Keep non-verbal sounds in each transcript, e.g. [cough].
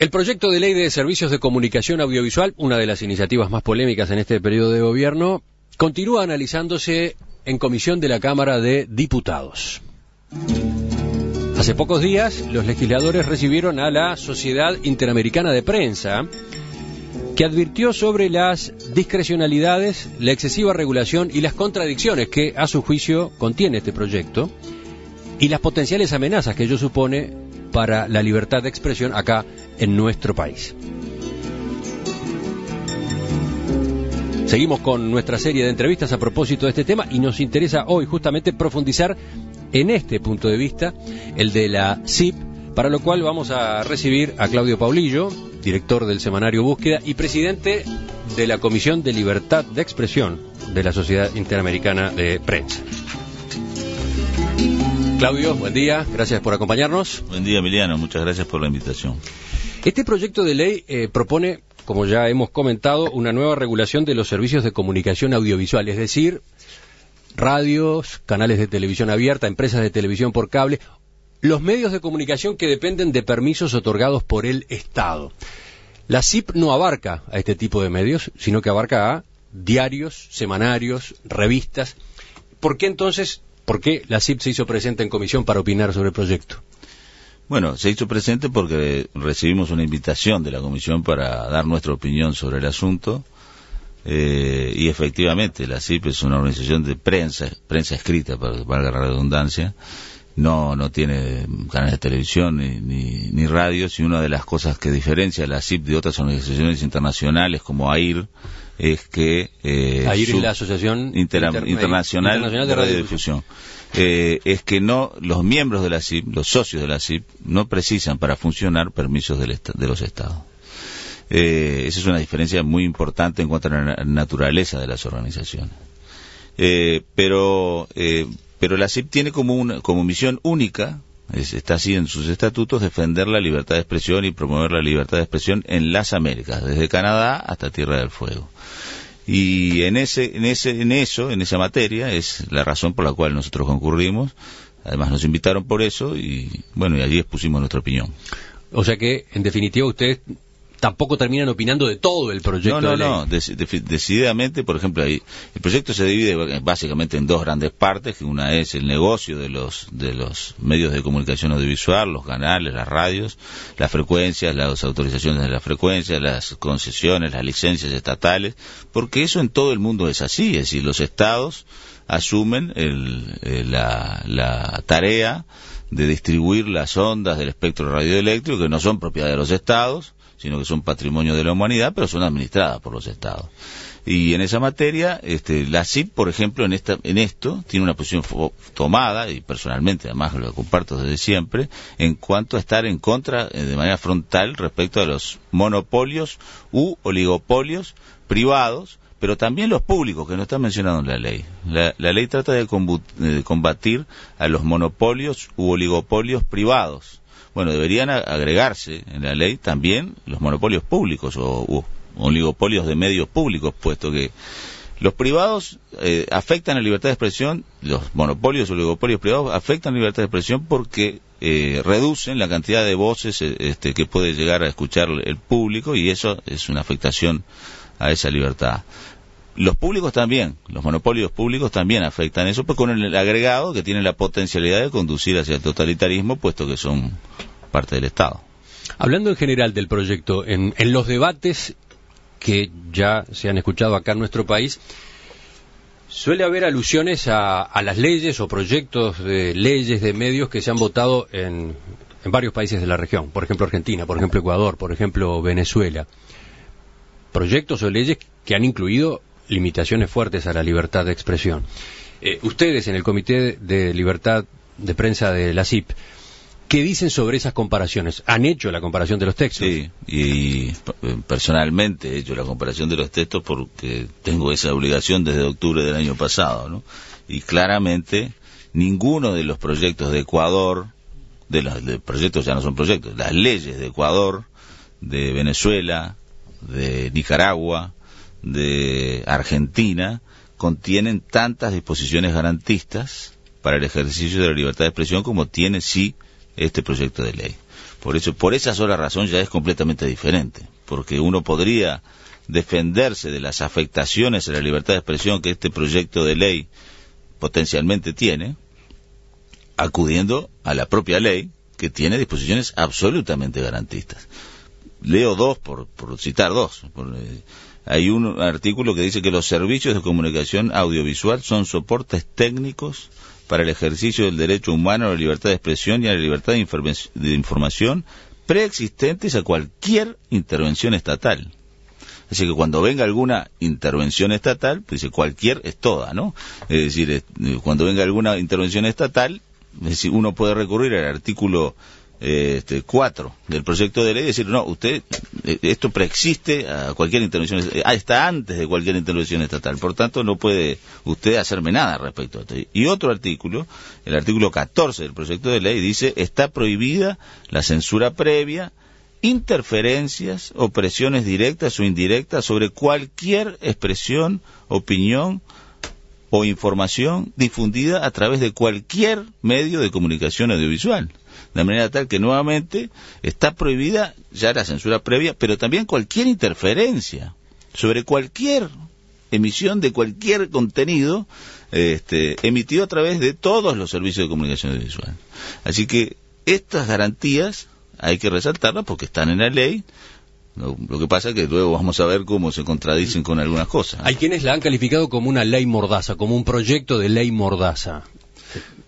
El proyecto de ley de servicios de comunicación audiovisual, una de las iniciativas más polémicas en este periodo de gobierno, continúa analizándose en comisión de la Cámara de Diputados. Hace pocos días, los legisladores recibieron a la Sociedad Interamericana de Prensa, que advirtió sobre las discrecionalidades, la excesiva regulación y las contradicciones que, a su juicio, contiene este proyecto, y las potenciales amenazas que ello supone para la libertad de expresión acá en nuestro país. Seguimos con nuestra serie de entrevistas a propósito de este tema y nos interesa hoy justamente profundizar en este punto de vista, el de la CIP, para lo cual vamos a recibir a Claudio Paulillo, director del semanario Búsqueda y presidente de la Comisión de Libertad de Expresión de la Sociedad Interamericana de Prensa. Claudio, buen día, gracias por acompañarnos. Buen día, Emiliano, muchas gracias por la invitación. Este proyecto de ley eh, propone, como ya hemos comentado, una nueva regulación de los servicios de comunicación audiovisual, es decir, radios, canales de televisión abierta, empresas de televisión por cable, los medios de comunicación que dependen de permisos otorgados por el Estado. La CIP no abarca a este tipo de medios, sino que abarca a diarios, semanarios, revistas. ¿Por qué entonces, por qué la CIP se hizo presente en comisión para opinar sobre el proyecto? Bueno, se hizo presente porque recibimos una invitación de la comisión para dar nuestra opinión sobre el asunto. Eh, y efectivamente, la CIP es una organización de prensa, prensa escrita, para que valga la redundancia. No, no tiene canales de televisión ni, ni, radios. Y una de las cosas que diferencia a la CIP de otras organizaciones internacionales como AIR es que. Eh, AIR es la Asociación Internacional, de Radiodifusión. Eh, es que no los miembros de la CIP, los socios de la CIP, no precisan para funcionar permisos de los estados. Eh, esa es una diferencia muy importante en cuanto a la naturaleza de las organizaciones. Eh, pero, pero la CIP tiene como, una, como misión única, está así en sus estatutos, defender la libertad de expresión y promover la libertad de expresión en las Américas, desde Canadá hasta Tierra del Fuego. Y en, ese, en, ese, en eso, en esa materia, es la razón por la cual nosotros concurrimos. Además nos invitaron por eso y bueno, y allí expusimos nuestra opinión. O sea que, en definitiva, usted tampoco terminan opinando de todo el proyecto. No, no, no. decididamente, por ejemplo, ahí, el proyecto se divide eh, básicamente en dos grandes partes, que una es el negocio de los, de los medios de comunicación audiovisual, los canales, las radios, las frecuencias, las autorizaciones de las frecuencias, las concesiones, las licencias estatales, porque eso en todo el mundo es así, es decir, los estados asumen el, eh, la, la tarea de distribuir las ondas del espectro radioeléctrico que no son propiedad de los estados, sino que son patrimonio de la humanidad, pero son administradas por los estados. Y en esa materia, este, la CIP, por ejemplo, en, esta, en esto, tiene una posición tomada, y personalmente además lo comparto desde siempre, en cuanto a estar en contra eh, de manera frontal respecto a los monopolios u oligopolios privados pero también los públicos que no están mencionados en la ley. La, la ley trata de, de combatir a los monopolios u oligopolios privados bueno, deberían agregarse en la ley también los monopolios públicos o oligopolios de medios públicos, puesto que los privados eh, afectan la libertad de expresión, los monopolios o oligopolios privados afectan la libertad de expresión porque eh, reducen la cantidad de voces eh, este, que puede llegar a escuchar el público y eso es una afectación a esa libertad. Los públicos también, los monopolios públicos también afectan eso, pues con el agregado que tiene la potencialidad de conducir hacia el totalitarismo, puesto que son parte del Estado. Hablando en general del proyecto, en, los debates que ya se han escuchado acá en nuestro país, Suele haber alusiones a, las leyes o proyectos de leyes de medios que se han votado en, en, varios países de la región, por ejemplo Argentina, por ejemplo Ecuador, por ejemplo Venezuela. Proyectos o leyes que han incluido limitaciones fuertes a la libertad de expresión. Eh, ustedes en el Comité de Libertad de Prensa de la CIP, ¿qué dicen sobre esas comparaciones? ¿Han hecho la comparación de los textos? Sí, y eh, personalmente he hecho la comparación de los textos porque tengo esa obligación desde octubre del año pasado, ¿no? Y claramente ninguno de los proyectos de Ecuador, de los proyectos ya no son proyectos, las leyes de Ecuador, de Venezuela, de Nicaragua, de Argentina contienen tantas disposiciones garantistas para el ejercicio de la libertad de expresión como tiene sí este proyecto de ley. Por eso, por esa sola razón ya es completamente diferente, porque uno podría defenderse de las afectaciones a la libertad de expresión que este proyecto de ley potencialmente tiene, acudiendo a la propia ley que tiene disposiciones absolutamente garantistas. Leo dos, por, citar dos. Por, eh, hay un artículo que dice que los servicios de comunicación audiovisual son soportes técnicos para el ejercicio del derecho humano a la libertad de expresión y a la libertad de, información preexistentes a cualquier intervención estatal. Así que cuando venga alguna intervención estatal, pues dice cualquier es toda, ¿no? Es decir, eh, cuando venga alguna intervención estatal, uno puede recurrir al artículo eh, este, 4 del proyecto de ley, decir, no, usted, eh, esto preexiste a cualquier intervención, eh, está antes de cualquier intervención estatal, por tanto no puede usted hacerme nada respecto a esto. Y otro artículo, el artículo 14 del proyecto de ley, dice, está prohibida la censura previa, interferencias o presiones directas o indirectas sobre cualquier expresión, opinión, o información difundida a través de cualquier medio de comunicación audiovisual de manera tal que nuevamente está prohibida ya la censura previa, pero también cualquier interferencia sobre cualquier emisión de cualquier contenido este, emitido a través de todos los servicios de comunicación audiovisual. Así que estas garantías hay que resaltarlas porque están en la ley, lo, que pasa es que luego vamos a ver cómo se contradicen con algunas cosas. Hay quienes la han calificado como una ley mordaza, como un proyecto de ley mordaza.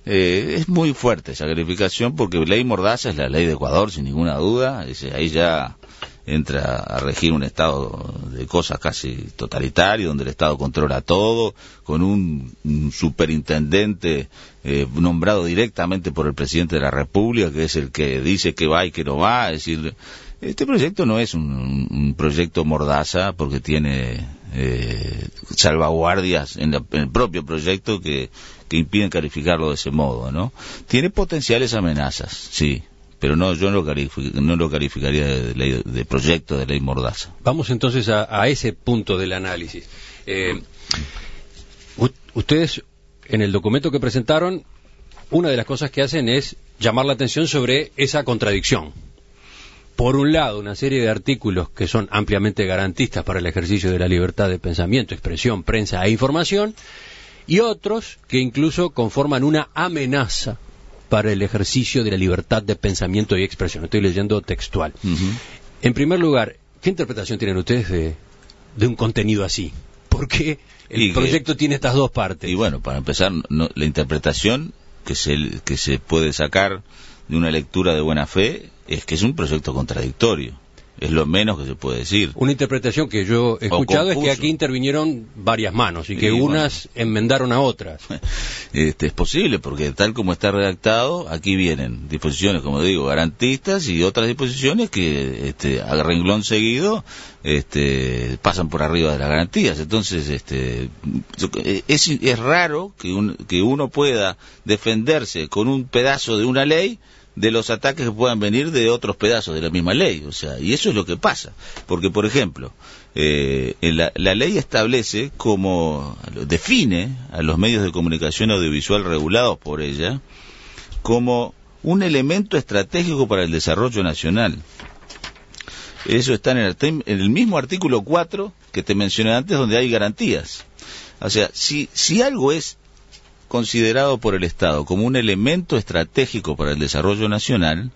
Eh, es muy fuerte esa calificación porque ley mordaza es la ley de Ecuador, sin ninguna duda. ahí ya entra a regir un estado de cosas casi totalitario, donde el Estado controla todo, con un, superintendente eh, nombrado directamente por el presidente de la República, que es el que dice que va y que no va. decir, este proyecto no es un, proyecto mordaza porque tiene eh, salvaguardias en, el propio proyecto que, que impiden calificarlo de ese modo, ¿no? Tiene potenciales amenazas, sí, pero no, yo no, no lo calificaría de, ley, de, proyecto de ley mordaza. Vamos entonces a, ese punto del análisis. Eh, ustedes, en el documento que presentaron, una de las cosas que hacen es llamar la atención sobre esa contradicción. Por un lado, una serie de artículos que son ampliamente garantistas para el ejercicio de la libertad de pensamiento, expresión, prensa e información, y otros que incluso conforman una amenaza para el ejercicio de la libertad de pensamiento y expresión. Estoy leyendo textual. En primer lugar, ¿qué interpretación tienen ustedes de, un contenido así? Porque el proyecto tiene estas dos partes. Y bueno, para empezar, la interpretación que se puede sacar de una lectura de buena fe es que es un proyecto contradictorio es lo menos que se puede decir. Una interpretación que yo he escuchado es que aquí intervinieron varias manos y que unas enmendaron a otras. [laughs] Este, es posible, porque tal como está redactado, aquí vienen disposiciones, como digo, garantistas y otras disposiciones que este, a renglón seguido este, pasan por arriba de las garantías. Entonces, este, es, es raro que, que uno pueda defenderse con un pedazo de una ley de los ataques que puedan venir de otros pedazos de la misma ley. O sea, y eso es lo que pasa. Porque, por ejemplo, eh, la, ley establece como, define a los medios de comunicación audiovisual regulados por ella como un elemento estratégico para el desarrollo nacional. Eso está en el, mismo artículo 4 que te mencioné antes, donde hay garantías. O sea, si, si algo es considerado por el Estado como un elemento estratégico para el desarrollo nacional,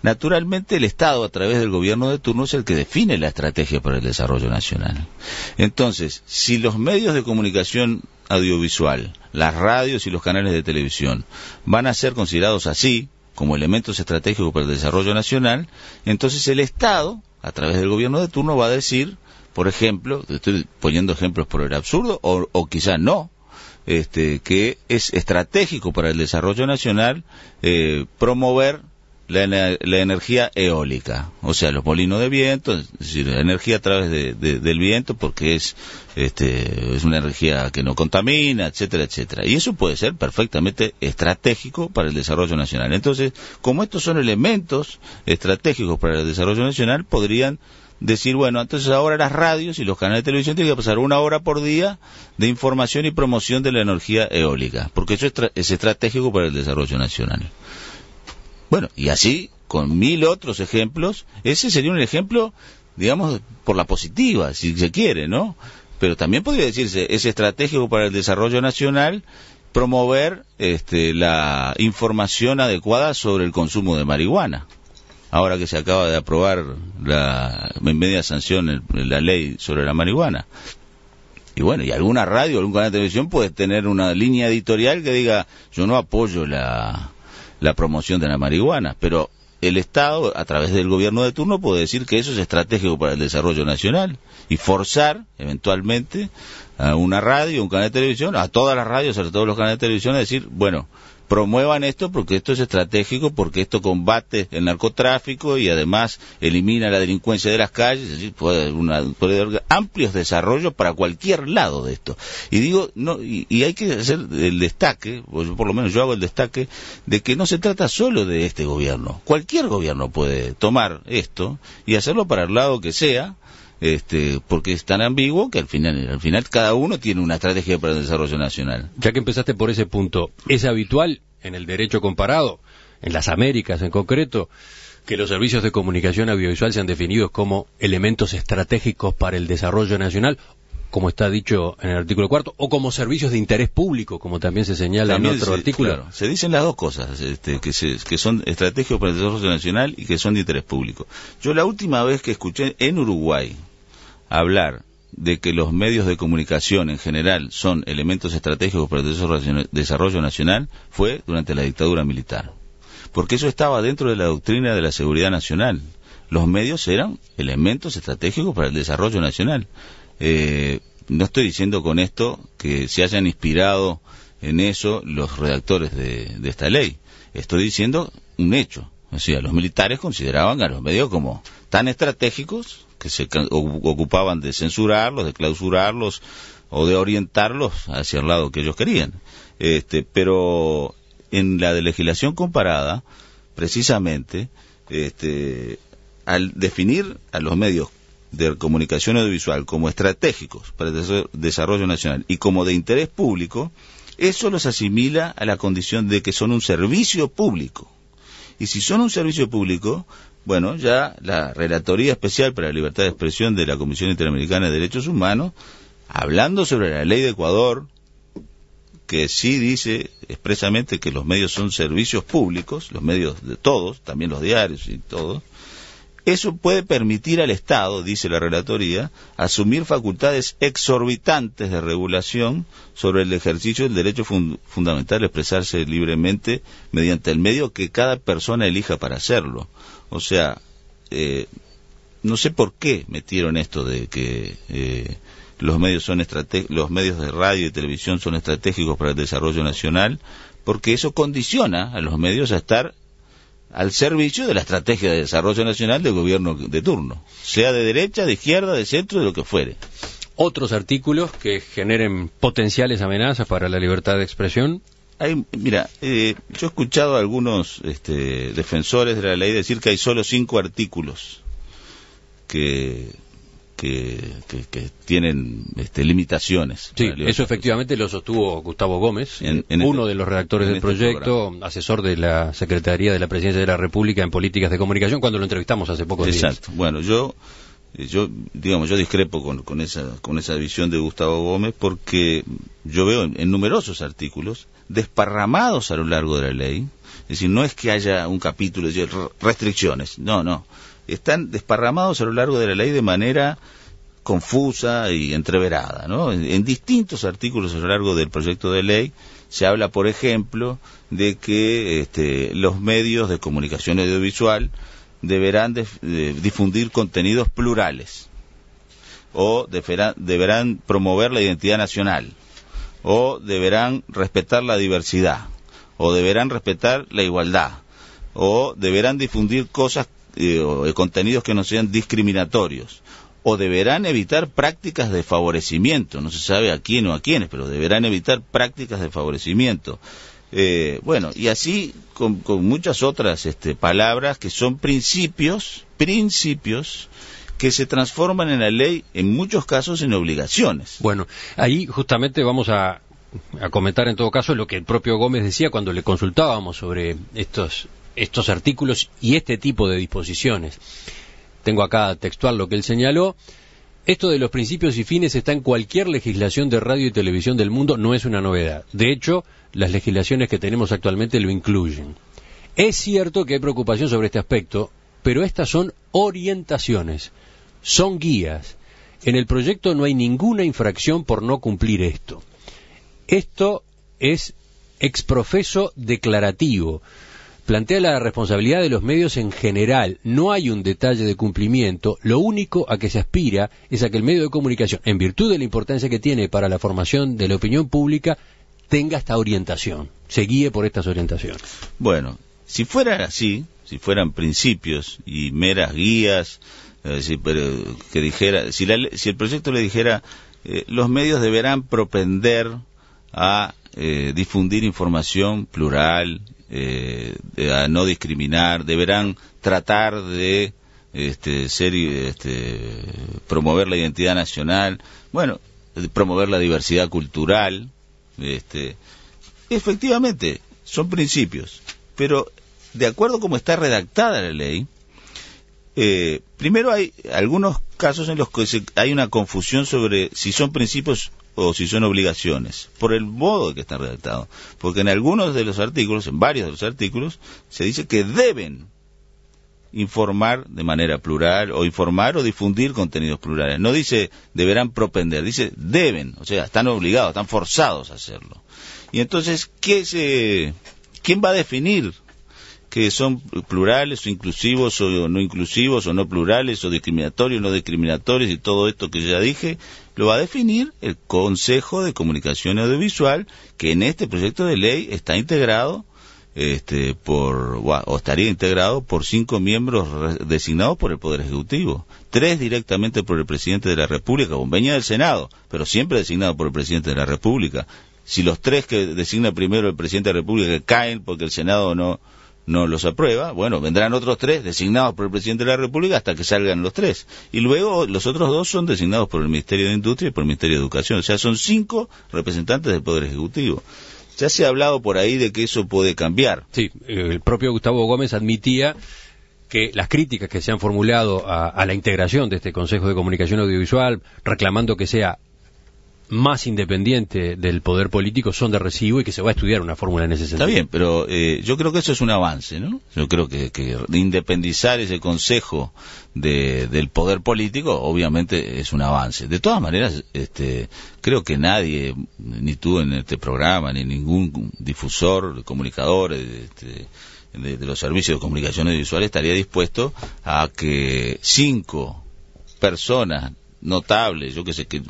naturalmente el Estado, a través del gobierno de turno, es el que define la estrategia para el desarrollo nacional. Entonces, si los medios de comunicación audiovisual, las radios y los canales de televisión van a ser considerados así, como elementos estratégicos para el desarrollo nacional, entonces el Estado, a través del gobierno de turno, va a decir, por ejemplo, estoy poniendo ejemplos por el absurdo, o, o quizá no, este, que es estratégico para el desarrollo nacional eh, promover la, energía eólica, o sea, los molinos de viento, es decir, la energía a través del viento, porque es, este, es una energía que no contamina, etcétera, etcétera. Y eso puede ser perfectamente estratégico para el desarrollo nacional. Entonces, como estos son elementos estratégicos para el desarrollo nacional, podrían decir, bueno, entonces ahora las radios y los canales de televisión tienen que pasar una hora por día de información y promoción de la energía eólica, porque eso es, estratégico para el desarrollo nacional. Bueno, y así, con mil otros ejemplos, ese sería un ejemplo, digamos, por la positiva, si se quiere, ¿no? Pero también podría decirse, es estratégico para el desarrollo nacional promover este, la información adecuada sobre el consumo de marihuana ahora que se acaba de aprobar la en media sanción la ley sobre la marihuana. Y bueno, y alguna radio, algún canal de televisión puede tener una línea editorial que diga, yo no apoyo la, la promoción de la marihuana, pero el Estado, a través del gobierno de turno, puede decir que eso es estratégico para el desarrollo nacional y forzar, eventualmente, a una radio, un canal de televisión, a todas las radios, a todos los canales de televisión, a decir, bueno, promuevan esto porque esto es estratégico, porque esto combate el narcotráfico y además elimina la delincuencia de las calles, puede, haber amplios desarrollos para cualquier lado de esto. Y digo, no, y, hay que hacer el destaque, o por lo menos yo hago el destaque, de que no se trata solo de este gobierno, cualquier gobierno puede tomar esto y hacerlo para el lado que sea, este, porque es tan ambiguo que al final, cada uno tiene una estrategia para el desarrollo nacional. Ya que empezaste por ese punto, ¿es habitual en el derecho comparado, en las Américas en concreto, que los servicios de comunicación audiovisual sean definidos como elementos estratégicos para el desarrollo nacional como está dicho en el artículo cuarto, o como servicios de interés público, como también se señala en otro artículo. se dicen las dos cosas, este, que, son estrategias para el desarrollo nacional y que son de interés público. Yo la última vez que escuché en Uruguay, hablar de que los medios de comunicación en general son elementos estratégicos para el desarrollo nacional fue durante la dictadura militar. Porque eso estaba dentro de la doctrina de la seguridad nacional. Los medios eran elementos estratégicos para el desarrollo nacional. Eh, no estoy diciendo con esto que se hayan inspirado en eso los redactores de, de esta ley. Estoy diciendo un hecho. O sea, los militares consideraban a los medios como tan estratégicos se ocupaban de censurarlos, de clausurarlos o de orientarlos hacia el lado que ellos querían. Este, pero en la de legislación comparada, precisamente, este, al definir a los medios de comunicación audiovisual como estratégicos para el desarrollo nacional y como de interés público, eso los asimila a la condición de que son un servicio público. Y si son un servicio público, bueno, ya la Relatoría Especial para la Libertad de Expresión de la Comisión Interamericana de Derechos Humanos, hablando sobre la ley de Ecuador, que sí dice expresamente que los medios son servicios públicos, los medios de todos, también los diarios y todos, eso puede permitir al Estado, dice la Relatoría, asumir facultades exorbitantes de regulación sobre el ejercicio del derecho fundamental a expresarse libremente mediante el medio que cada persona elija para hacerlo. O sea, eh, no sé por qué metieron esto de que eh, los medios son los medios de radio y televisión son estratégicos para el desarrollo nacional, porque eso condiciona a los medios a estar al servicio de la estrategia de desarrollo nacional del gobierno de turno, sea de derecha, de izquierda, de centro, de lo que fuere. Otros artículos que generen potenciales amenazas para la libertad de expresión mira, eh, yo he escuchado a algunos este, defensores de la ley decir que hay solo cinco artículos que tienen este, limitaciones. Sí, eso efectivamente lo sostuvo Gustavo Gómez, este- uno de los redactores del este proyecto, asesor de la Secretaría de la Presidencia de la República en Políticas de Comunicación, cuando lo entrevistamos hace pocos días. Exacto. Bueno, yo eh, yo digamos yo discrepo con, con, esa con esa visión de Gustavo Gómez porque yo veo en, numerosos artículos desparramados a lo largo de la ley es decir no es que haya un capítulo de restricciones no no están desparramados a lo largo de la ley de manera confusa y entreverada no en, distintos artículos a lo largo del proyecto de ley se habla por ejemplo de que este, los medios de comunicación audiovisual deberán difundir contenidos plurales o deberán, promover la identidad nacional o deberán respetar la diversidad o deberán respetar la igualdad o deberán difundir cosas eh, o eh, contenidos que no sean discriminatorios o deberán evitar prácticas de favorecimiento, no se sabe a quién o a quiénes, pero deberán evitar prácticas de favorecimiento. Eh, bueno, y así con, muchas otras este, palabras que son principios, principios que se transforman en la ley, en muchos casos en obligaciones. Bueno, ahí justamente vamos a, a comentar en todo caso lo que el propio Gómez decía cuando le consultábamos sobre estos, estos artículos y este tipo de disposiciones. Tengo acá textual lo que él señaló. Esto de los principios y fines está en cualquier legislación de radio y televisión del mundo, no es una novedad. De hecho, las legislaciones que tenemos actualmente lo incluyen. Es cierto que hay preocupación sobre este aspecto, pero estas son orientaciones, son guías. En el proyecto no hay ninguna infracción por no cumplir esto. Esto es exprofeso declarativo plantea la responsabilidad de los medios en general. No hay un detalle de cumplimiento. Lo único a que se aspira es a que el medio de comunicación, en virtud de la importancia que tiene para la formación de la opinión pública, tenga esta orientación, se guíe por estas orientaciones. Bueno, si fuera así, si fueran principios y meras guías, pero que dijera, si, el proyecto le dijera, eh, los medios deberán propender a eh, difundir información plural, eh, a no discriminar, deberán tratar de este, ser, este, promover la identidad nacional, bueno, promover la diversidad cultural, este, efectivamente, son principios, pero de acuerdo a cómo está redactada la ley, eh, primero hay algunos casos en los que hay una confusión sobre si son principios o si son obligaciones, por el modo que están redactados. Porque en algunos de los artículos, en varios de los artículos, se dice que deben informar de manera plural o informar o difundir contenidos plurales. No dice deberán propender, dice deben, o sea, están obligados, están forzados a hacerlo. Y entonces, ¿qué se, ¿quién va a definir que son plurales o inclusivos o no inclusivos o no plurales o discriminatorios o no discriminatorios y todo esto que ya dije? lo va a definir el Consejo de Comunicación Audiovisual, que en este proyecto de ley está integrado este, por, o estaría integrado por cinco miembros designados por el Poder Ejecutivo, tres directamente por el Presidente de la República, convenio del Senado, pero siempre designado por el Presidente de la República. Si los tres que designa primero el Presidente de la República caen porque el Senado no, no los aprueba, bueno, vendrán otros tres designados por el presidente de la República hasta que salgan los tres. Y luego los otros dos son designados por el Ministerio de Industria y por el Ministerio de Educación. O sea, son cinco representantes del Poder Ejecutivo. Ya se ha hablado por ahí de que eso puede cambiar. Sí, eh, el propio Gustavo Gómez admitía que las críticas que se han formulado a, a la integración de este Consejo de Comunicación Audiovisual, reclamando que sea más independiente del poder político son de recibo y que se va a estudiar una fórmula en ese Está bien, pero eh, yo creo que eso es un avance, ¿no? Yo creo que, independizar ese consejo del poder político obviamente es un avance. De todas maneras, este, creo que nadie, ni tú en este programa, ni ningún difusor, comunicador, este, de, de los servicios de comunicaciones visuales estaría dispuesto a que cinco personas notables, yo que sé, que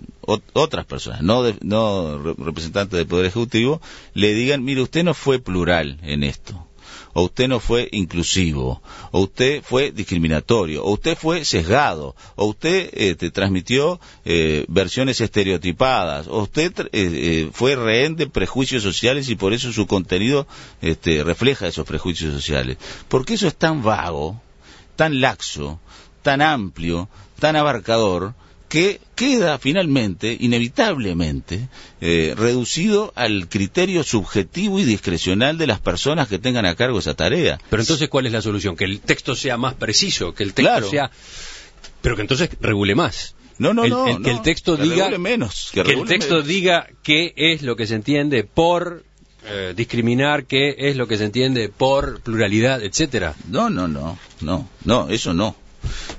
otras personas, no, no representantes del Poder Ejecutivo, le digan, mire, usted no fue plural en esto, o usted no fue inclusivo, o usted fue discriminatorio, o usted fue sesgado, o usted te este, transmitió eh, versiones estereotipadas, o usted eh, eh, fue rehén de prejuicios sociales y por eso su contenido este, refleja esos prejuicios sociales. Porque eso es tan vago, tan laxo, tan amplio, tan abarcador, que queda finalmente, inevitablemente, eh, reducido al criterio subjetivo y discrecional de las personas que tengan a cargo esa tarea. Pero entonces, ¿cuál es la solución? Que el texto sea más preciso, que el texto claro. sea... Pero que entonces regule más. No, no, no, que el texto que diga menos, que, el texto diga qué es lo que se entiende por eh, discriminar, qué es lo que se entiende por pluralidad, etcétera. No, no, no, no, no, eso no.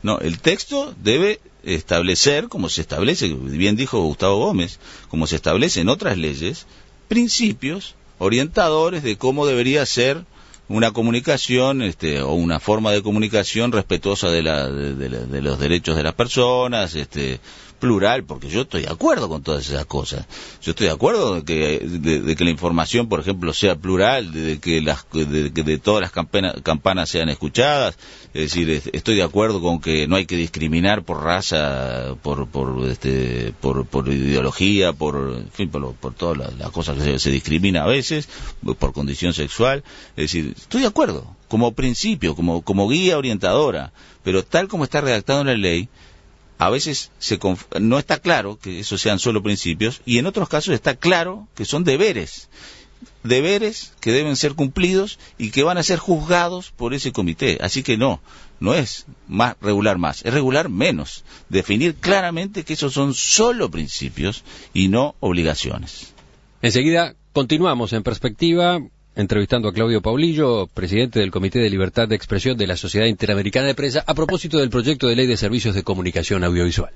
No, el texto debe establecer, como se establece, bien dijo Gustavo Gómez, como se establece en otras leyes, principios orientadores de cómo debería ser una comunicación este, o una forma de comunicación respetuosa de, la, los derechos de las personas, este, plural, porque yo estoy de acuerdo con todas esas cosas. Yo estoy de acuerdo de que, de, que la información, por ejemplo, sea plural, de que las, de, de todas las campanas sean escuchadas. Es decir, estoy de acuerdo con que no hay que discriminar por raza, por, por, este, por, ideología, por, fin, por, por todas las, cosas que se, se discrimina a veces, por condición sexual. Es decir, estoy de acuerdo, como principio, como, como guía orientadora, pero tal como está redactado en la ley, a veces no está claro que esos sean solo principios y en otros casos está claro que son deberes deberes que deben ser cumplidos y que van a ser juzgados por ese comité. Así que no, no es más regular más, es regular menos. Definir claramente que esos son solo principios y no obligaciones. Enseguida continuamos en perspectiva entrevistando a Claudio Paulillo, presidente del Comité de Libertad de Expresión de la Sociedad Interamericana de Prensa, a propósito del proyecto de ley de servicios de comunicación audiovisual.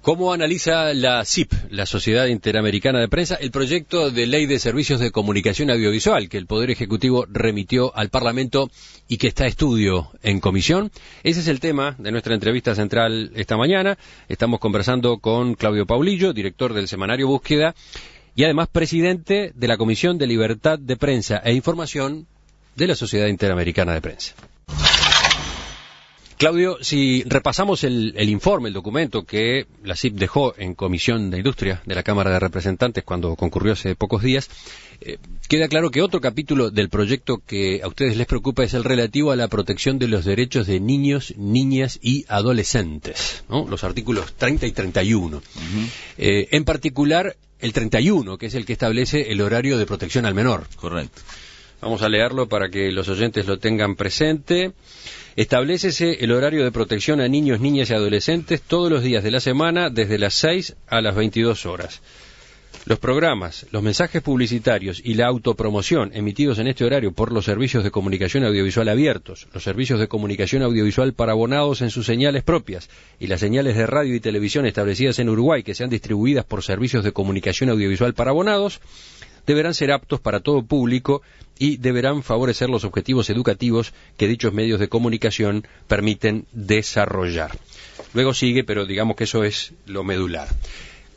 ¿Cómo analiza la CIP, la Sociedad Interamericana de Prensa, el proyecto de ley de servicios de comunicación audiovisual que el Poder Ejecutivo remitió al Parlamento y que está a estudio en comisión? Ese es el tema de nuestra entrevista central esta mañana. Estamos conversando con Claudio Paulillo, director del semanario Búsqueda, y además presidente de la Comisión de Libertad de Prensa e Información de la Sociedad Interamericana de Prensa. Claudio, si repasamos el, informe, el documento que la CIP dejó en Comisión de Industria de la Cámara de Representantes cuando concurrió hace pocos días, eh, queda claro que otro capítulo del proyecto que a ustedes les preocupa es el relativo a la protección de los derechos de niños, niñas y adolescentes, los artículos 30 y 31. Eh, en particular, el 31, que es el que establece el horario de protección al menor. Correcto. Vamos a leerlo para que los oyentes lo tengan presente. Establecese el horario de protección a niños, niñas y adolescentes todos los días de la semana desde las 6 a las 22 horas. Los programas, los mensajes publicitarios y la autopromoción emitidos en este horario por los servicios de comunicación audiovisual abiertos, los servicios de comunicación audiovisual para abonados en sus señales propias y las señales de radio y televisión establecidas en Uruguay que sean distribuidas por servicios de comunicación audiovisual para abonados, deberán ser aptos para todo público y deberán favorecer los objetivos educativos que dichos medios de comunicación permiten desarrollar. Luego sigue, pero digamos que eso es lo medular.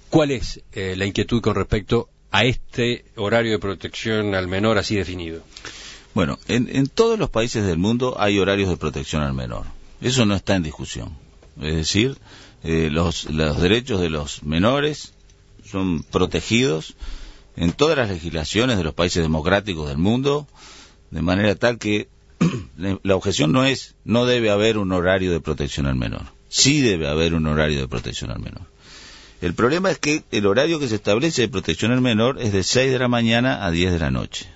¿Cuál es eh, la inquietud con respecto a este horario de protección al menor así definido? Bueno, en, todos los países del mundo hay horarios de protección al menor. Eso no está en discusión. Es decir, eh, los derechos de los menores son protegidos en todas las legislaciones de los países democráticos del mundo, de manera tal que [clears throat] la objeción no es, no debe haber un horario de protección al menor. Sí debe haber un horario de protección al menor. El problema es que el horario que se establece de protección al menor es de 6 de la mañana a 10 de la noche.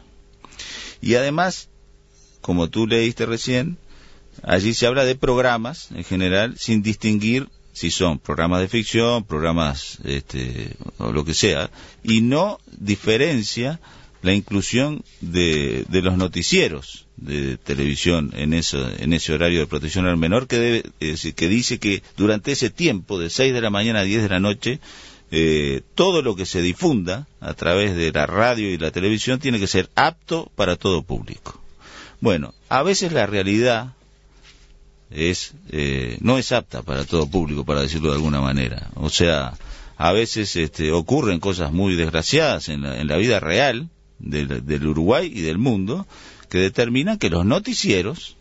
Y además, como tú leíste recién, allí se habla de programas en general sin distinguir si son programas de ficción, programas este, o lo que sea, y no diferencia la inclusión de, de los noticieros de televisión en, eso, en ese horario de protección al menor que, debe, que dice que durante ese tiempo de 6 de la mañana a 10 de la noche eh, todo lo que se difunda a través de la radio y la televisión tiene que ser apto para todo público. Bueno, a veces la realidad es eh, no es apta para todo público, para decirlo de alguna manera. O sea, a veces este, ocurren cosas muy desgraciadas en la, en la vida real del, del, Uruguay y del mundo que determinan que los noticieros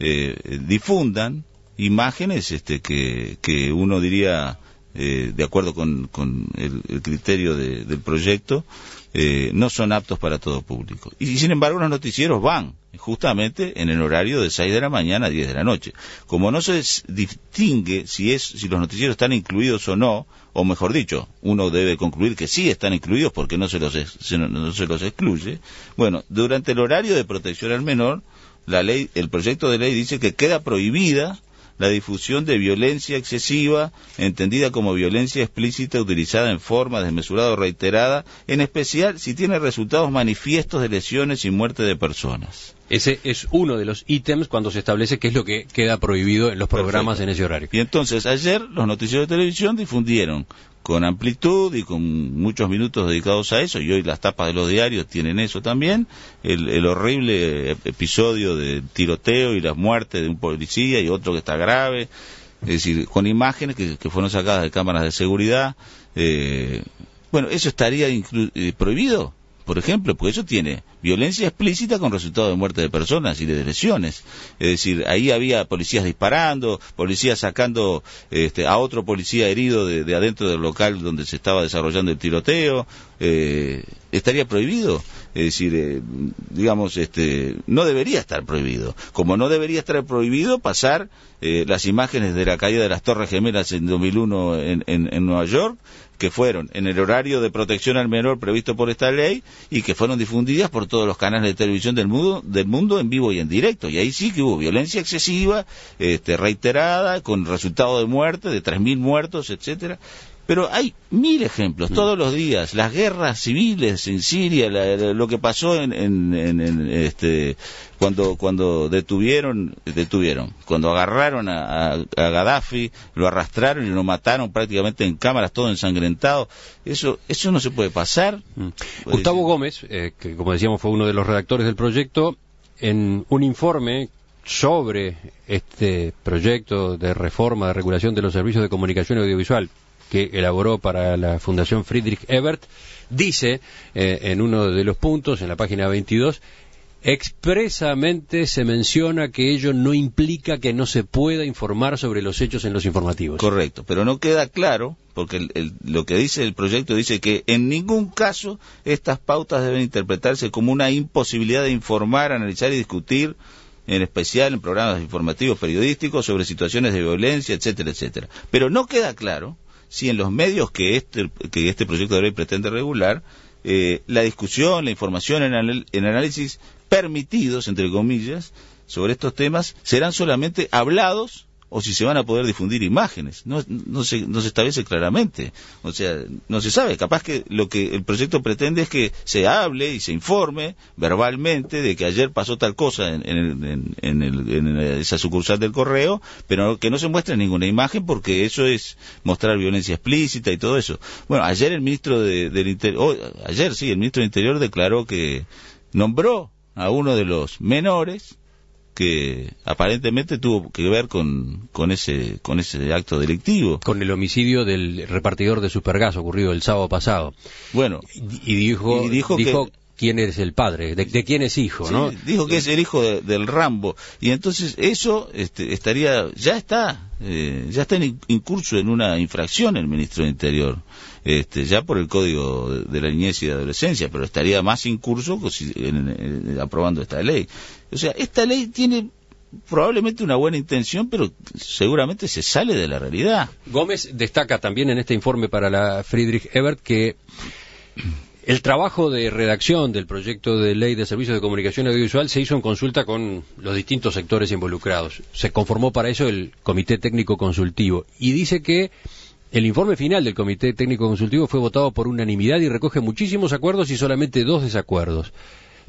eh, difundan imágenes este, que, uno diría, eh, de acuerdo con, con el, criterio del proyecto, eh, no son aptos para todo público. Y, sin embargo los noticieros van justamente en el horario de 6 de la mañana a 10 de la noche. Como no se distingue si, es, si los noticieros están incluidos o no, o mejor dicho, uno debe concluir que sí están incluidos porque no se los, no se los excluye, bueno, durante el horario de protección al menor, la ley, el proyecto de ley dice que queda prohibida la difusión de violencia excesiva, entendida como violencia explícita utilizada en forma desmesurada o reiterada, en especial si tiene resultados manifiestos de lesiones y muerte de personas. Ese es uno de los ítems cuando se establece qué es lo que queda prohibido en los programas en ese horario. Y entonces, ayer los noticieros de televisión difundieron con amplitud y con muchos minutos dedicados a eso, y hoy las tapas de los diarios tienen eso también, el, horrible episodio de tiroteo y las muertes de un policía y otro que está grave, es decir, con imágenes que, fueron sacadas de cámaras de seguridad, eh, bueno, eso estaría eh, prohibido, por ejemplo, porque eso tiene violencia explícita con resultado de muerte de personas y de lesiones. Es decir, ahí había policías disparando, policías sacando este, a otro policía herido de, adentro del local donde se estaba desarrollando el tiroteo. Eh, estaría prohibido. Es decir, eh, digamos, este, no debería estar prohibido. Como no debería estar prohibido pasar eh, las imágenes de la caída de las Torres Gemelas en 2001 en, en Nueva York, que fueron en el horario de protección al menor previsto por esta ley y que fueron difundidas por todos los canales de televisión del mundo, del mundo en vivo y en directo. Y ahí sí que hubo violencia excesiva, este, reiterada, con resultado de muerte, de 3.000 muertos, etcétera. Pero hay mil ejemplos mm. todos los días, las guerras civiles en Siria, lo que pasó en, este, cuando cuando detuvieron detuvieron, cuando agarraron a, Gaddafi, lo arrastraron y lo mataron prácticamente en cámaras, todo ensangrentado. Eso eso no se puede pasar. Mm. Gustavo Gómez, eh, que como decíamos fue uno de los redactores del proyecto, en un informe sobre este proyecto de reforma de regulación de los servicios de comunicación audiovisual que elaboró para la Fundación Friedrich Ebert, dice eh, en uno de los puntos, en la página 22, expresamente se menciona que ello no implica que no se pueda informar sobre los hechos en los informativos. Correcto, pero no queda claro, porque lo que dice el proyecto dice que en ningún caso estas pautas deben interpretarse como una imposibilidad de informar, analizar y discutir en especial en programas informativos periodísticos sobre situaciones de violencia, etcétera, etcétera. Pero no queda claro si en los medios que este, este proyecto de ley pretende regular, eh, la discusión, la información, en análisis permitidos, entre comillas, sobre estos temas serán solamente hablados o si se van a poder difundir imágenes. No, no, se, no se establece claramente. O sea, no se sabe. Capaz que lo que el proyecto pretende es que se hable y se informe verbalmente de que ayer pasó tal cosa en, en, en, esa sucursal del correo, pero que no se muestre ninguna imagen porque eso es mostrar violencia explícita y todo eso. Bueno, ayer el ministro del Interior, oh, ayer sí, el ministro del Interior declaró que nombró a uno de los menores que aparentemente tuvo que ver con, ese, con ese acto delictivo. Con el homicidio del repartidor de supergas ocurrido el sábado pasado. Bueno. Y, dijo, dijo, quién es el padre, de, quién es hijo, ¿no? Dijo que es el hijo del Rambo. Y entonces eso este, estaría, ya está, eh, ya está en, curso en una infracción el ministro de Interior. Este, ya por el código de la niñez y de adolescencia, pero estaría más incurso aprobando esta ley. O sea, esta ley tiene probablemente una buena intención, pero seguramente se sale de la realidad. Gómez destaca también en este informe para la Friedrich Ebert que el trabajo de redacción del proyecto de ley de servicios de comunicación audiovisual se hizo en consulta con los distintos sectores involucrados. Se conformó para eso el Comité Técnico Consultivo y dice que el informe final del Comité Técnico Consultivo fue votado por unanimidad y recoge muchísimos acuerdos y solamente dos desacuerdos.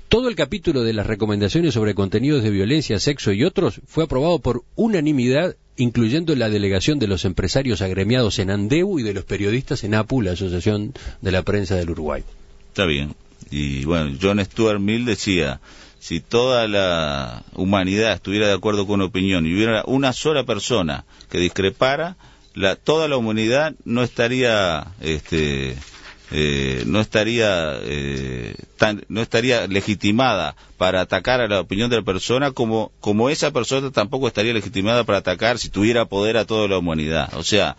Todo el capítulo de las recomendaciones sobre contenidos de violencia, sexo y otros fue aprobado por unanimidad, incluyendo la delegación de los empresarios agremiados en Andeu y de los periodistas en APU, la Asociación de la Prensa del Uruguay. Está bien. Y bueno, John Stuart Mill decía, si toda la humanidad estuviera de acuerdo con opinión y hubiera una sola persona que discrepara, la, toda la humanidad no estaría este, eh, no estaría eh, tan, no estaría legitimada para atacar a la opinión de la persona como como esa persona tampoco estaría legitimada para atacar si tuviera poder a toda la humanidad o sea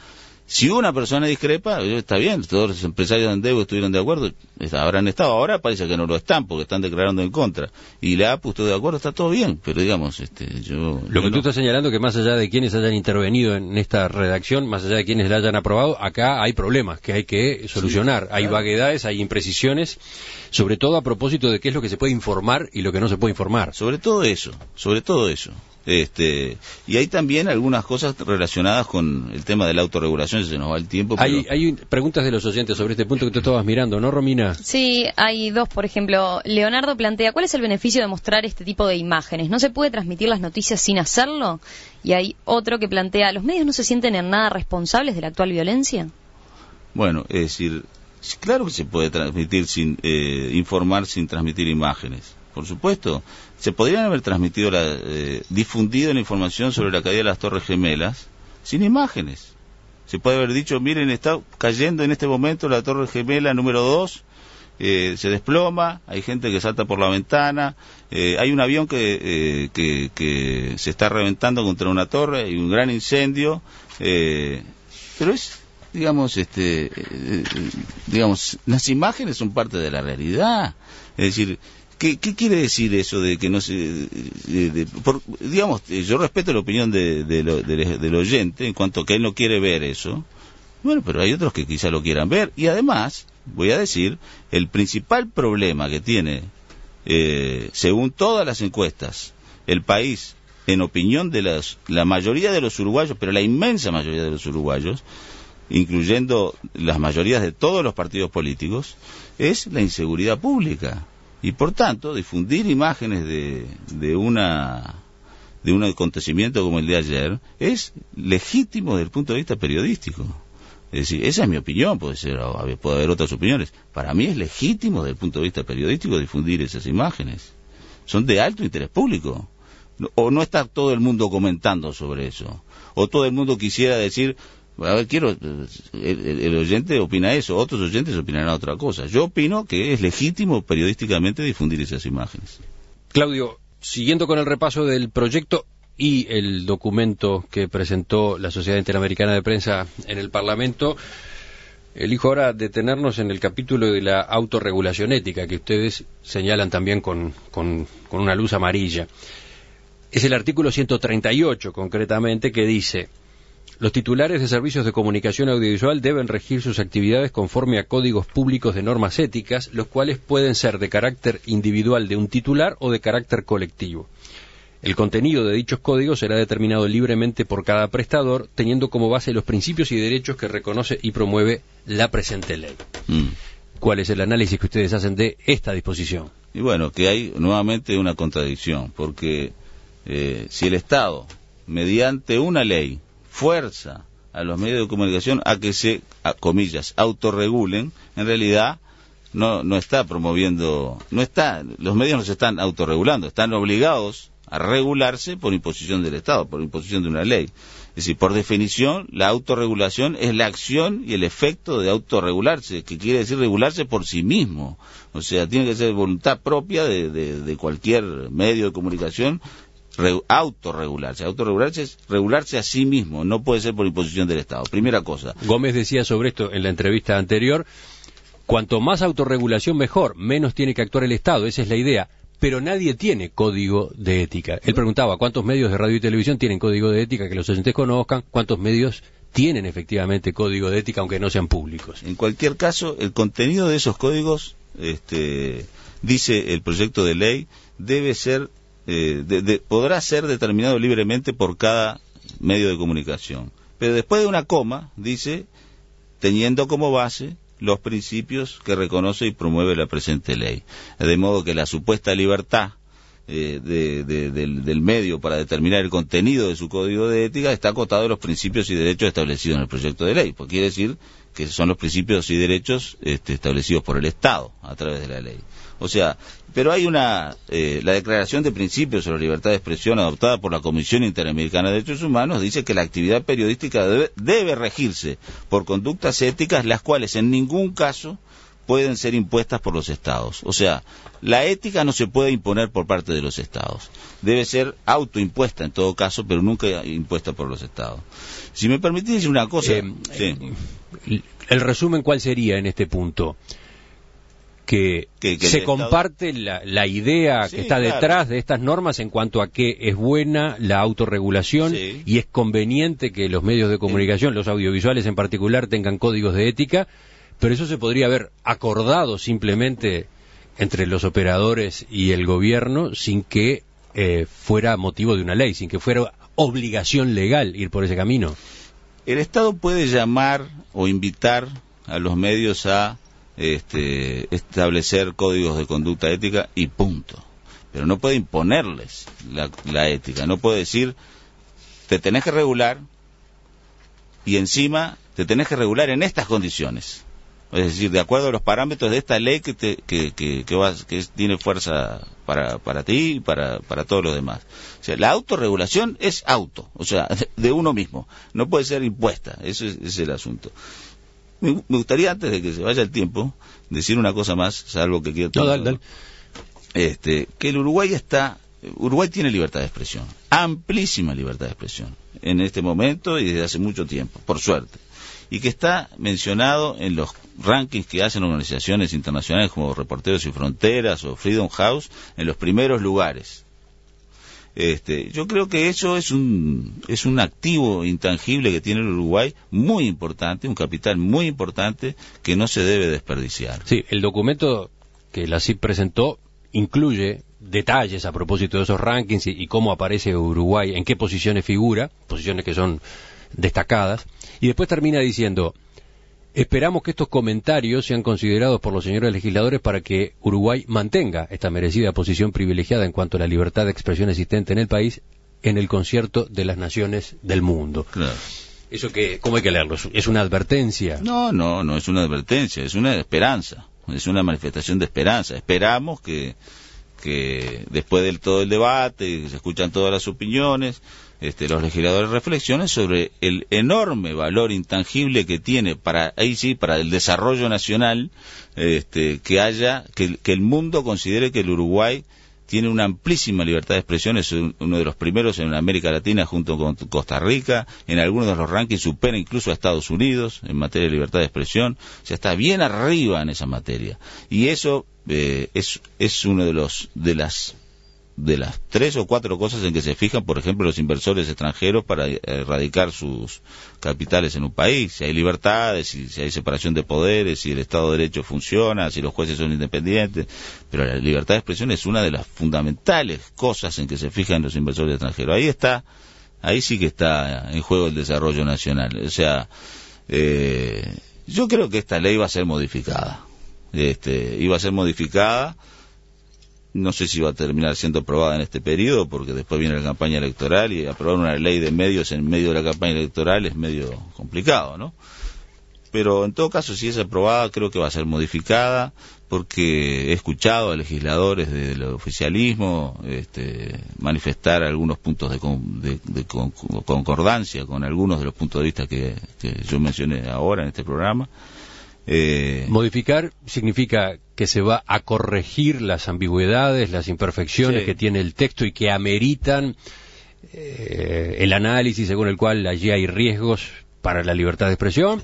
si una persona discrepa, está bien, todos los empresarios de Andevo estuvieron de acuerdo, habrán estado, ahora parece que no lo están porque están declarando en contra. Y la APU estuvo de acuerdo, está todo bien, pero digamos, este, yo... Lo que tú estás señalando que más allá de quienes hayan intervenido en esta redacción, más allá de quienes la hayan aprobado, acá hay problemas que hay que solucionar, hay vaguedades, hay imprecisiones, sobre todo a propósito de qué es lo que se puede informar y lo que no se puede informar. Sobre todo eso, sobre todo eso. Este, y hay también algunas cosas relacionadas con el tema de la autorregulación, si se nos va el tiempo. Hay, preguntas de los oyentes sobre este punto que tú estabas mirando, ¿no, Romina? Sí, hay dos, por ejemplo. Leonardo plantea, ¿cuál es el beneficio de mostrar este tipo de imágenes? ¿No se puede transmitir las noticias sin hacerlo? Y hay otro que plantea, ¿los medios no se sienten en nada responsables de la actual violencia? Bueno, es decir, claro que se puede transmitir sin eh, informar sin transmitir imágenes, por supuesto se podrían haber transmitido, eh, difundido la información sobre la caída de las Torres Gemelas sin imágenes. Se puede haber dicho, miren, está cayendo en este momento la Torre Gemela número 2, eh, se desploma, hay gente que salta por la ventana, eh, hay un avión que, que, se está reventando contra una torre, hay un gran incendio, pero es digamos, este, digamos, las imágenes son parte de la realidad. Es decir, ¿Qué, quiere decir eso de que no se... digamos, eh, yo respeto la opinión de, del oyente en cuanto a que él no quiere ver eso. Bueno, pero hay otros que quizá lo quieran ver. Y además, voy a decir, el principal problema que tiene, eh, según todas las encuestas, el país, en opinión de la mayoría de los uruguayos, pero la inmensa mayoría de los uruguayos, incluyendo las mayorías de todos los partidos políticos, es la inseguridad pública y por tanto difundir imágenes de, de una de un acontecimiento como el de ayer es legítimo desde el punto de vista periodístico. Es decir, esa es mi opinión, puede ser, puede haber otras opiniones. Para mí es legítimo desde el punto de vista periodístico difundir esas imágenes. Son de alto interés público. O no está todo el mundo comentando sobre eso. O todo el mundo quisiera decir, quiero, eh, el, oyente opina eso, otros oyentes opinarán otra cosa. Yo opino que es legítimo periodísticamente difundir esas imágenes. Claudio, siguiendo con el repaso del proyecto y el documento que presentó la Sociedad Interamericana de Prensa en el Parlamento, elijo ahora detenernos en el capítulo de la autorregulación ética que ustedes señalan también con, con, con una luz amarilla. Es el artículo 138, concretamente, que dice los titulares de servicios de comunicación audiovisual deben regir sus actividades conforme a códigos públicos de normas éticas, los cuales pueden ser de carácter individual de un titular o de carácter colectivo. El contenido de dichos códigos será determinado libremente por cada prestador, teniendo como base los principios y derechos que reconoce y promueve la presente ley. Mm. ¿Cuál es el análisis que ustedes hacen de esta disposición? Y bueno, que hay nuevamente una contradicción, porque eh, si el Estado, mediante una ley, fuerza a los medios de comunicación a que se, a comillas, autorregulen, en realidad no, no está promoviendo, no está, los medios no se están autorregulando, están obligados a regularse por imposición del Estado, por imposición de una ley. Es decir, por definición, la autorregulación es la acción y el efecto de autorregularse, que quiere decir regularse por sí mismo. O sea, tiene que ser voluntad propia de, de cualquier medio de comunicación autorregularse. Autorregularse es regularse a sí mismo, no puede ser por imposición del Estado. Primera cosa. Gómez decía sobre esto en la entrevista anterior, cuanto más autorregulación mejor, menos tiene que actuar el Estado, esa es la idea. Pero nadie tiene código de ética. Él preguntaba cuántos medios de radio y televisión tienen código de ética que los oyentes conozcan, cuántos medios tienen efectivamente código de ética aunque no sean públicos. En cualquier caso, el contenido de esos códigos, este, dice el proyecto de ley, debe ser eh, de, podrá ser determinado libremente por cada medio de comunicación. Pero después de una coma, dice, teniendo como base los principios que reconoce y promueve la presente ley. De modo que la supuesta libertad eh, del, medio para determinar el contenido de su código de ética está acotado a los principios y derechos establecidos en el proyecto de ley. Pues quiere decir que son los principios y derechos este, establecidos por el Estado a través de la ley. O sea, pero hay una, eh, la Declaración de Principios sobre la Libertad de Expresión adoptada por la Comisión Interamericana de Derechos Humanos dice que la actividad periodística debe, debe regirse por conductas éticas las cuales en ningún caso pueden ser impuestas por los estados. O sea, la ética no se puede imponer por parte de los estados. Debe ser autoimpuesta en todo caso, pero nunca impuesta por los estados. Si me permitís decir una cosa. Eh, eh, el resumen cuál sería en este punto? Que, se comparte la, idea que está detrás de estas normas en cuanto a que es buena la autorregulación y es conveniente que los medios de eh. comunicación, los audiovisuales en particular, tengan códigos de ética, pero eso se podría haber acordado simplemente entre los operadores y el gobierno sin que eh, fuera motivo de una ley, sin que fuera obligación legal ir por ese camino. El Estado puede llamar o invitar a los medios a este, establecer códigos de conducta ética y punto. Pero no puede imponerles la, ética, no puede decir, te tenés que regular y encima te tenés que regular en estas condiciones. Es decir, de acuerdo a los parámetros de esta ley que, que, que tiene fuerza para, para ti y para, para todos los demás. O sea, la autorregulación es auto, o sea, [laughs] de uno mismo. No puede ser impuesta, ese es, el asunto. Me, gustaría, antes de que se vaya el tiempo, decir una cosa más, salvo que quiero... No, dale, dale. Este, que el Uruguay está... Uruguay tiene libertad de expresión, amplísima libertad de expresión, en este momento y desde hace mucho tiempo, por suerte y que está mencionado en los rankings que hacen organizaciones internacionales como Reporteros sin Fronteras o Freedom House en los primeros lugares. Este, yo creo que eso es un, es un activo intangible que tiene el Uruguay muy importante, un capital muy importante que no se debe desperdiciar. Sí, el documento que la CIP presentó incluye detalles a propósito de esos rankings y, y cómo aparece Uruguay, en qué posiciones figura, posiciones que son destacadas, y después termina diciendo, Esperamos que estos comentarios sean considerados por los señores legisladores para que Uruguay mantenga esta merecida posición privilegiada en cuanto a la libertad de expresión existente en el país en el concierto de las naciones del mundo. Claro. Eso que, ¿cómo hay que leerlo? ¿Es una advertencia? No, no, no es una advertencia, es una esperanza, es una manifestación de esperanza. Esperamos que, que después de todo el debate, que se escuchan todas las opiniones, este, los legisladores reflexionen sobre el enorme valor intangible que tiene para para el desarrollo nacional este, que haya que, que el mundo considere que el Uruguay tiene una amplísima libertad de expresión, es uno de los primeros en América Latina junto con Costa Rica, en algunos de los rankings supera incluso a Estados Unidos en materia de libertad de expresión, o sea, está bien arriba en esa materia. Y eso eh, es, es uno de los de las de las tres o cuatro cosas en que se fijan, por ejemplo, los inversores extranjeros para erradicar sus capitales en un país. Si hay libertades, si, si hay separación de poderes, si el Estado de Derecho funciona, si los jueces son independientes. Pero la libertad de expresión es una de las fundamentales cosas en que se fijan los inversores extranjeros. Ahí está, ahí sí que está en juego el desarrollo nacional. O sea, eh, yo creo que esta ley va a ser modificada. Este, iba a ser modificada no sé si va a terminar siendo aprobada en este periodo, porque después viene la campaña electoral y aprobar una ley de medios en medio de la campaña electoral es medio complicado, ¿no? Pero en todo caso, si es aprobada, creo que va a ser modificada, porque he escuchado a legisladores del oficialismo este, manifestar algunos puntos de, concordancia con algunos de los puntos de vista que, yo mencioné ahora en este programa. Eh, Modificar significa que se va a corregir las ambigüedades, las imperfecciones que tiene el texto y que ameritan eh, el análisis según el cual allí hay riesgos para la libertad de expresión,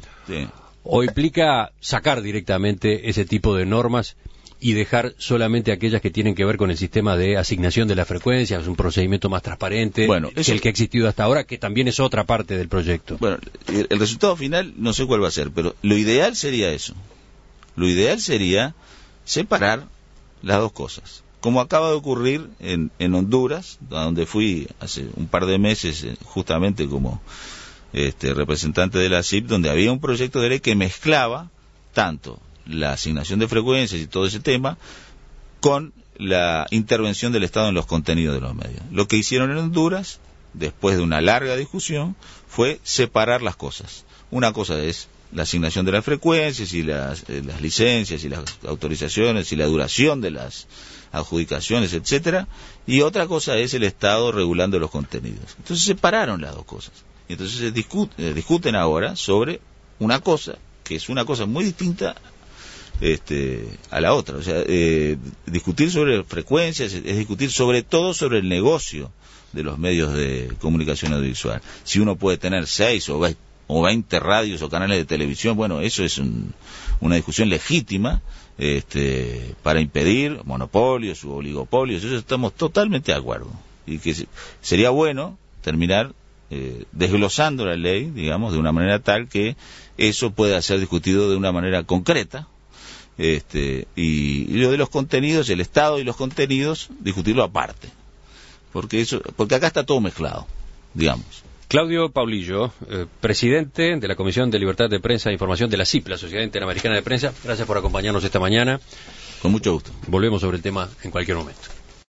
o implica sacar directamente ese tipo de normas y dejar solamente aquellas que tienen que ver con el sistema de asignación de las frecuencias, un procedimiento más transparente que el que ha existido hasta ahora, que también es otra parte del proyecto. Bueno, el resultado final no sé cuál va a ser, pero lo ideal sería eso. Lo ideal sería separar las dos cosas. Como acaba de ocurrir en, en Honduras, donde fui hace un par de meses eh, justamente como este, representante de la CIP, donde había un proyecto de ley que mezclaba tanto la asignación de frecuencias y todo ese tema con la intervención del Estado en los contenidos de los medios. Lo que hicieron en Honduras, después de una larga discusión, fue separar las cosas. Una cosa es la asignación de las frecuencias y eh, las, licencias y las autorizaciones y la duración de las adjudicaciones, etcétera, y otra cosa es el Estado regulando los contenidos. Entonces separaron las dos cosas. Y entonces se eh, discuten ahora sobre una cosa que es una cosa muy distinta este, a la otra. O sea, eh, discutir sobre frecuencias es discutir sobre todo sobre el negocio de los medios de comunicación audiovisual. Si uno puede tener seis o veinte o 20 radios o canales de televisión. Bueno, eso es una discusión legítima este, para impedir monopolios u oligopolios. Eso estamos totalmente de acuerdo. Y que sería bueno terminar eh, desglosando la ley, digamos, de una manera tal que eso pueda ser discutido de una manera concreta. Este, y, y lo de los contenidos, el Estado y los contenidos, discutirlo aparte. Porque, eso, porque acá está todo mezclado, digamos. Claudio Paulillo, eh, presidente de la Comisión de Libertad de Prensa e Información de la CIP, la Sociedad Interamericana de Prensa, gracias por acompañarnos esta mañana. Con mucho gusto. Volvemos sobre el tema en cualquier momento.